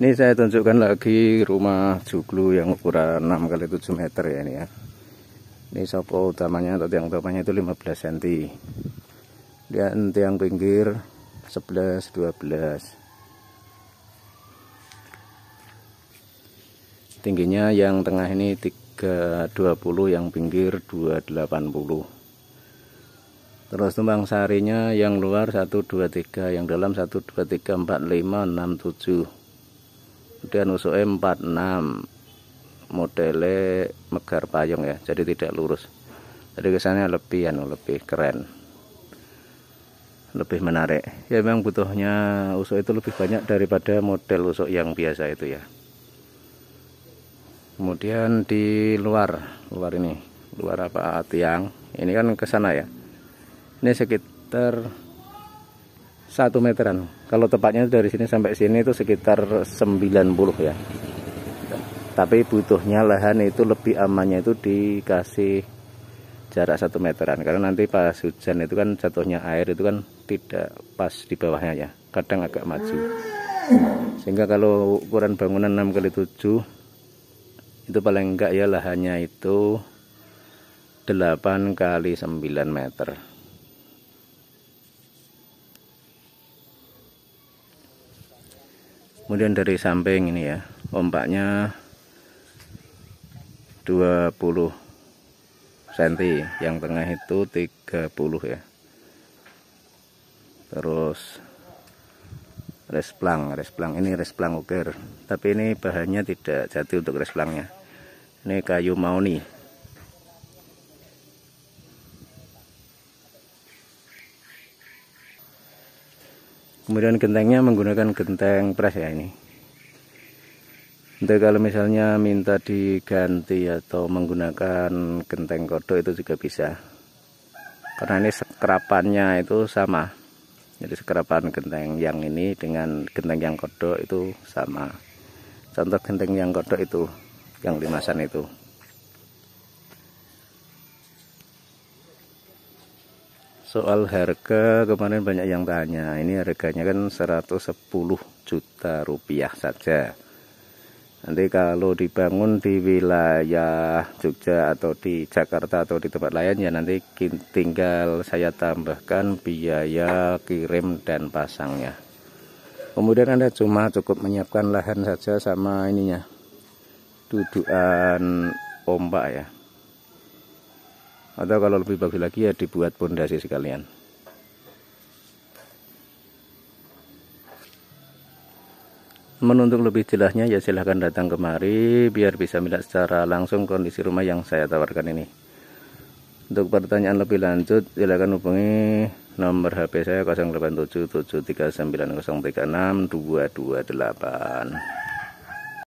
ini saya tunjukkan lagi rumah joglo yang ukuran 6 kali 7 meter ya ini ya ini sopo utamanya atau tiang utamanya itu 15 cm dan tiang pinggir 11 12 tingginya yang tengah ini 320 yang pinggir 280 terus tumpang sarinya yang luar 123 yang dalam 12345 45 67 kemudian usuke 46 modele megar payung ya jadi tidak lurus jadi kesannya lebih anu lebih keren lebih menarik ya memang butuhnya usuk itu lebih banyak daripada model usuk yang biasa itu ya kemudian di luar luar ini luar apa tiang ini kan ke sana ya ini sekitar satu meteran kalau tepatnya dari sini sampai sini itu sekitar 90 ya tapi butuhnya lahan itu lebih amannya itu dikasih jarak satu meteran karena nanti pas hujan itu kan jatuhnya air itu kan tidak pas di bawahnya ya kadang agak maju sehingga kalau ukuran bangunan 6 kali 7 itu paling enggak ya lahannya itu 8 kali 9 meter kemudian dari samping ini ya ombaknya 20 cm yang tengah itu 30 ya terus resplang resplang ini resplang ukir tapi ini bahannya tidak jadi untuk resplangnya ini kayu mauni kemudian gentengnya menggunakan genteng pres ya ini untuk kalau misalnya minta diganti atau menggunakan genteng kodok itu juga bisa karena ini sekerapannya itu sama jadi sekerapan genteng yang ini dengan genteng yang kodok itu sama contoh genteng yang kodok itu yang limasan itu soal harga kemarin banyak yang tanya ini harganya kan 110 juta rupiah saja nanti kalau dibangun di wilayah Jogja atau di Jakarta atau di tempat lain ya nanti tinggal saya tambahkan biaya kirim dan pasangnya kemudian Anda cuma cukup menyiapkan lahan saja sama ininya dudukan ombak ya atau kalau lebih bagus lagi ya dibuat pondasi sekalian menuntut lebih jelasnya ya silahkan datang kemari biar bisa melihat secara langsung kondisi rumah yang saya tawarkan ini. Untuk pertanyaan lebih lanjut silahkan hubungi nomor HP saya 087739036228